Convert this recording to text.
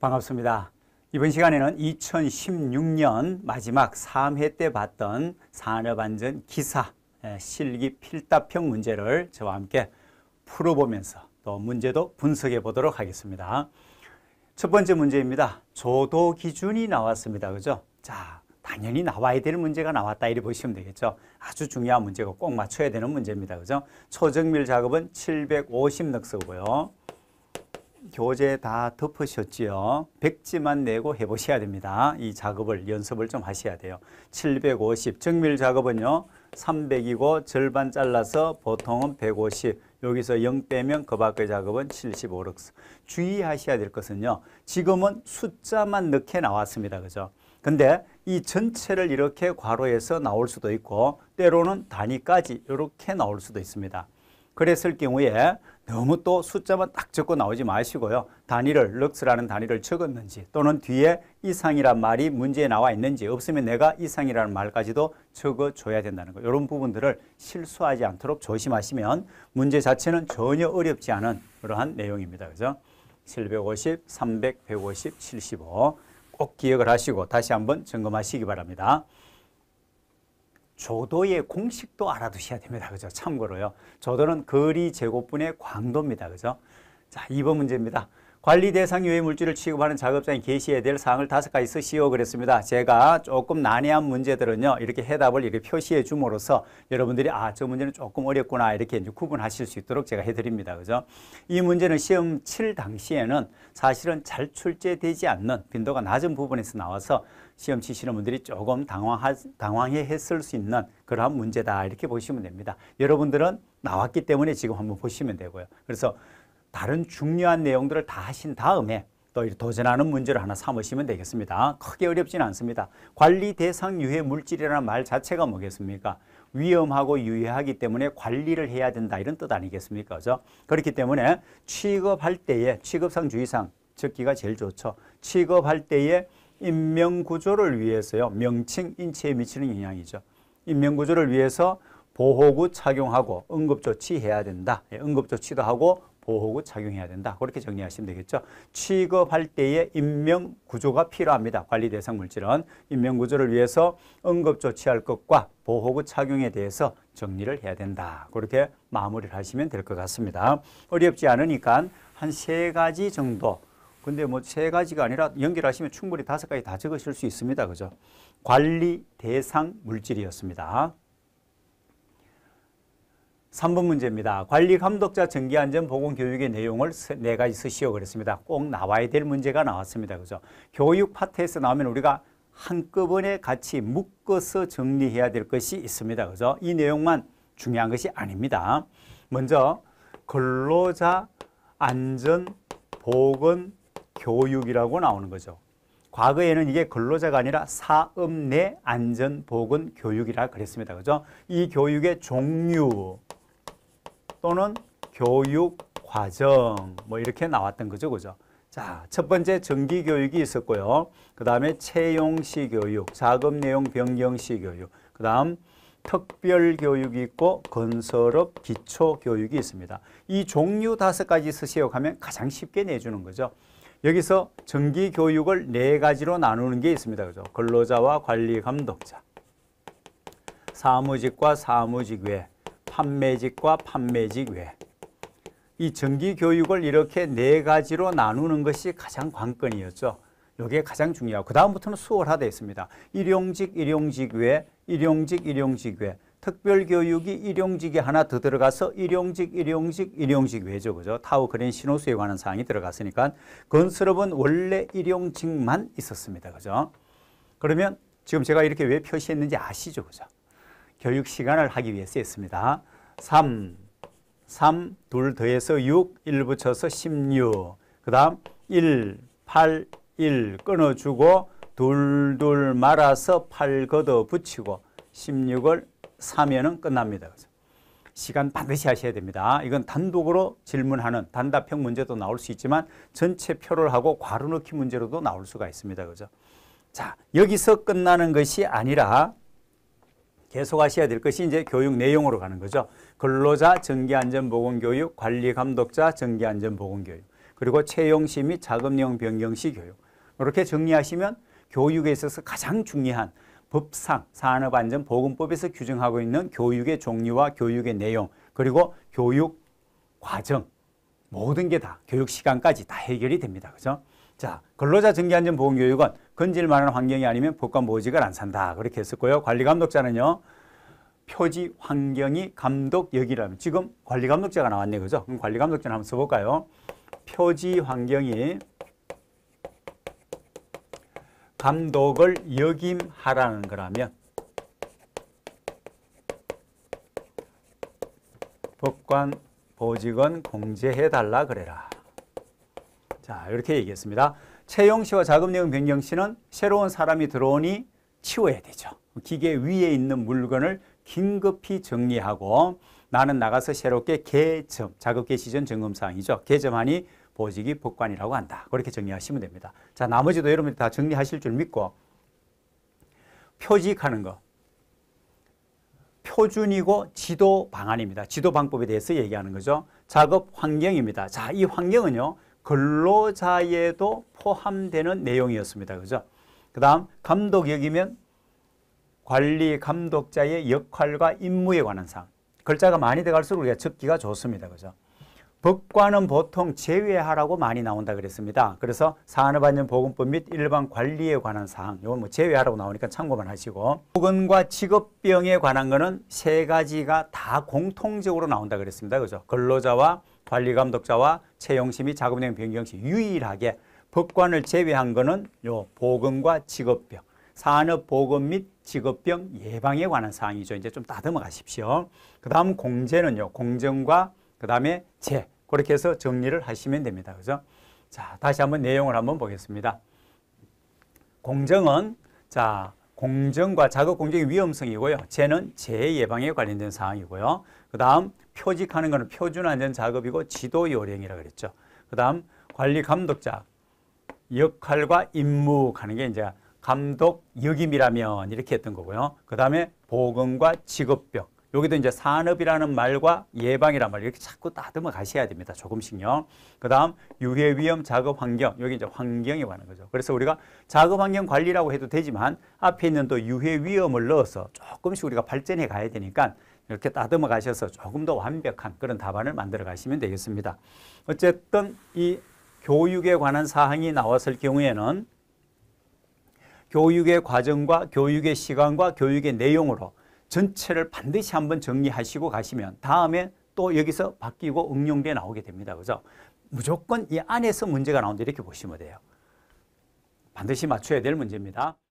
반갑습니다. 이번 시간에는 2016년 마지막 3회 때 봤던 산업안전 기사 예, 실기 필답형 문제를 저와 함께 풀어보면서 또 문제도 분석해 보도록 하겠습니다. 첫 번째 문제입니다. 조도 기준이 나왔습니다. 그죠? 자, 당연히 나와야 될 문제가 나왔다 이리 보시면 되겠죠. 아주 중요한 문제고 꼭 맞춰야 되는 문제입니다. 그죠? 초정밀 작업은 750 넉서고요. 교재 다 덮으셨지요? 백지만 내고 해보셔야 됩니다. 이 작업을 연습을 좀 하셔야 돼요. 750 정밀 작업은요. 300이고 절반 잘라서 보통은 150 여기서 0 빼면 그 밖의 작업은 75럭스 주의하셔야 될 것은요 지금은 숫자만 넣게 나왔습니다 그죠 근데 이 전체를 이렇게 괄호에서 나올 수도 있고 때로는 단위까지 이렇게 나올 수도 있습니다 그랬을 경우에 너무 또 숫자만 딱 적고 나오지 마시고요. 단위를 럭스라는 단위를 적었는지 또는 뒤에 이상이란 말이 문제에 나와 있는지 없으면 내가 이상이라는 말까지도 적어줘야 된다는 거 이런 부분들을 실수하지 않도록 조심하시면 문제 자체는 전혀 어렵지 않은 그러한 내용입니다. 그죠? 750, 300, 150, 75 꼭 기억을 하시고 다시 한번 점검하시기 바랍니다. 조도의 공식도 알아두셔야 됩니다. 그죠? 참고로요. 조도는 거리 제곱분의 광도입니다. 그죠? 자, 2번 문제입니다. 관리 대상 유해 물질을 취급하는 작업장에 게시해야 될 사항을 다섯 가지 쓰시오 그랬습니다. 제가 조금 난해한 문제들은요. 이렇게 해답을 이렇게 표시해 줌으로써 여러분들이 아, 저 문제는 조금 어렵구나 이렇게 이제 구분하실 수 있도록 제가 해 드립니다. 그죠? 이 문제는 시험 칠 당시에는 사실은 잘 출제되지 않는 빈도가 낮은 부분에서 나와서 시험 치시는 분들이 조금 당황하, 당황해 했을 수 있는 그러한 문제다 이렇게 보시면 됩니다. 여러분들은 나왔기 때문에 지금 한번 보시면 되고요. 그래서 다른 중요한 내용들을 다 하신 다음에 또 도전하는 문제를 하나 삼으시면 되겠습니다. 크게 어렵진 않습니다. 관리 대상 유해 물질이라는 말 자체가 뭐겠습니까? 위험하고 유해하기 때문에 관리를 해야 된다 이런 뜻 아니겠습니까? 그죠? 그렇기 때문에 취급할 때에 취급상 주의상 적기가 제일 좋죠. 취급할 때에 인명구조를 위해서요. 명칭 인체에 미치는 영향이죠. 인명구조를 위해서 보호구 착용하고 응급조치해야 된다. 예, 응급조치도 하고 보호구 착용해야 된다. 그렇게 정리하시면 되겠죠. 취급할 때의 인명 구조가 필요합니다. 관리 대상 물질은 인명 구조를 위해서 응급 조치할 것과 보호구 착용에 대해서 정리를 해야 된다. 그렇게 마무리를 하시면 될 것 같습니다. 어렵지 않으니까 한 세 가지 정도 근데 뭐 세 가지가 아니라 연결하시면 충분히 다섯 가지 다 적으실 수 있습니다. 그죠? 관리 대상 물질이었습니다. 3번 문제입니다. 관리 감독자 정기 안전 보건 교육의 내용을 네 가지 쓰시오 그랬습니다. 꼭 나와야 될 문제가 나왔습니다. 그죠? 교육 파트에서 나오면 우리가 한꺼번에 같이 묶어서 정리해야 될 것이 있습니다. 그죠? 이 내용만 중요한 것이 아닙니다. 먼저 근로자 안전 보건 교육이라고 나오는 거죠. 과거에는 이게 근로자가 아니라 사업 내 안전 보건 교육이라 그랬습니다. 그죠? 이 교육의 종류 또는 교육 과정 뭐 이렇게 나왔던 거죠. 그죠? 자, 첫 번째 정기 교육이 있었고요. 그다음에 채용시 교육, 자금 내용 변경시 교육. 그다음 특별 교육이 있고 건설업 기초 교육이 있습니다. 이 종류 다섯 가지 쓰시오 하면 가장 쉽게 내주는 거죠. 여기서 정기 교육을 네 가지로 나누는 게 있습니다. 그죠? 근로자와 관리 감독자. 사무직과 사무직 외, 판매직과 판매직 외. 이 정기 교육을 이렇게 네 가지로 나누는 것이 가장 관건이었죠. 이게 가장 중요하고 그 다음부터는 수월화되어있습니다 일용직, 일용직 외, 일용직, 일용직 외. 특별교육이 일용직이 하나 더 들어가서 일용직, 일용직, 일용직 외죠. 그죠? 타워 그린 신호수에 관한 사항이 들어갔으니까 건설업은 원래 일용직만 있었습니다. 그죠? 그러면 지금 제가 이렇게 왜 표시했는지 아시죠? 그죠? 교육 시간을 하기 위해서 했습니다. 3, 3, 둘 더해서 6, 1 붙여서 16. 그 다음 1, 8, 1 끊어주고 둘둘 말아서 8 걷어 붙이고 16을 사면은 끝납니다. 시간 반드시 하셔야 됩니다. 이건 단독으로 질문하는 단답형 문제도 나올 수 있지만 전체 표를 하고 괄호 넣기 문제로도 나올 수가 있습니다. 그죠? 자, 여기서 끝나는 것이 아니라 계속하셔야 될 것이 이제 교육 내용으로 가는 거죠. 근로자 전기안전보건교육, 관리감독자 전기안전보건교육, 그리고 채용시 및 자금용 변경시 교육. 이렇게 정리하시면 교육에 있어서 가장 중요한 법상 산업안전보건법에서 규정하고 있는 교육의 종류와 교육의 내용 그리고 교육 과정 모든 게 다 교육 시간까지 다 해결이 됩니다. 그죠? 자, 근로자 전기안전보건교육은 건질 만한 환경이 아니면 법관 모직을 안 산다 그렇게 했었고요. 관리감독자는요. 표지 환경이 감독역이라면 지금 관리감독자가 나왔네요. 그죠? 그럼 관리감독자 한번 써볼까요? 표지 환경이 감독을 역임하라는 거라면 법관 보직은 공제해달라 그래라. 자 이렇게 얘기했습니다. 채용 시와 자업 내용 변경 시는 새로운 사람이 들어오니 치워야 되죠. 기계 위에 있는 물건을 긴급히 정리하고 나는 나가서 새롭게 개점, 자급 개시 전 점검 사항이죠. 개점하니 보직이 복관이라고 한다. 그렇게 정리하시면 됩니다. 자, 나머지도 여러분들 다 정리하실 줄 믿고 표직하는 거. 표준이고 지도 방안입니다. 지도 방법에 대해서 얘기하는 거죠. 작업 환경입니다. 자, 이 환경은요. 근로자에도 포함되는 내용이었습니다. 그죠? 그 다음 감독 역이면 관리 감독자의 역할과 임무에 관한 사항. 글자가 많이 들어갈수록 우리가 적기가 좋습니다. 그죠? 법과는 보통 제외하라고 많이 나온다 그랬습니다. 그래서 산업안전보건법 및 일반 관리에 관한 사항, 이건 뭐 제외하라고 나오니까 참고만 하시고 보건과 직업병에 관한 거는 세 가지가 다 공통적으로 나온다 그랬습니다. 그죠? 근로자와 관리감독자와 채용심의 자금운행 변경시 유일하게 법관을 제외한 것은 보건과 직업병, 산업보건 및 직업병 예방에 관한 사항이죠. 이제 좀 다듬어 가십시오. 그 다음 공제는요. 공정과 그 다음에 재. 그렇게 해서 정리를 하시면 됩니다. 그죠? 자, 다시 한번 내용을 한번 보겠습니다. 공정은 자, 공정과 자극 공정의 위험성이고요. 재는 재 예방에 관련된 사항이고요. 그 다음 표직하는 것은 표준 안전 작업이고 지도 요령이라고 그랬죠. 그다음 관리 감독자 역할과 임무 하는 게 이제 감독 역임이라면 이렇게 했던 거고요. 그다음에 보건과 직업병 여기도 이제 산업이라는 말과 예방이라는 말 이렇게 자꾸 따듬어 가셔야 됩니다. 조금씩요. 그 다음 유해 위험 작업 환경 여기 이제 환경에 관한 거죠. 그래서 우리가 작업 환경 관리라고 해도 되지만 앞에 있는 또 유해 위험을 넣어서 조금씩 우리가 발전해 가야 되니까 이렇게 따듬어 가셔서 조금 더 완벽한 그런 답안을 만들어 가시면 되겠습니다. 어쨌든 이 교육에 관한 사항이 나왔을 경우에는 교육의 과정과 교육의 시간과 교육의 내용으로 전체를 반드시 한번 정리하시고 가시면 다음에 또 여기서 바뀌고 응용돼 나오게 됩니다. 그죠? 무조건 이 안에서 문제가 나온다 이렇게 보시면 돼요. 반드시 맞춰야 될 문제입니다.